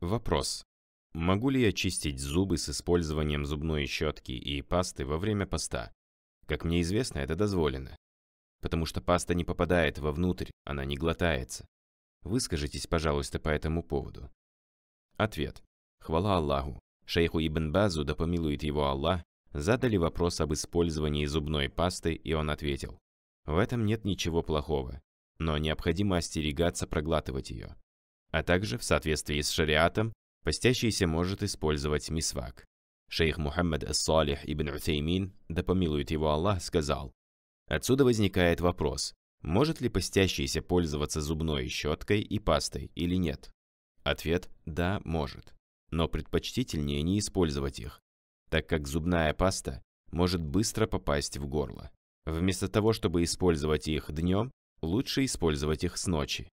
Вопрос. Могу ли я чистить зубы с использованием зубной щетки и пасты во время поста? Как мне известно, это дозволено. Потому что паста не попадает вовнутрь, она не глотается. Выскажитесь, пожалуйста, по этому поводу. Ответ. Хвала Аллаху. Шейху Ибн Базу, да помилует его Аллах, задали вопрос об использовании зубной пасты, и он ответил. В этом нет ничего плохого, но необходимо остерегаться проглатывать ее а также, в соответствии с шариатом, постящийся может использовать мисвак. Шейх Мухаммад Ас-Салих ибн Утеймин, да помилует его Аллах, сказал, Отсюда возникает вопрос, может ли постящийся пользоваться зубной щеткой и пастой или нет? Ответ – да, может. Но предпочтительнее не использовать их, так как зубная паста может быстро попасть в горло. Вместо того, чтобы использовать их днем, лучше использовать их с ночи.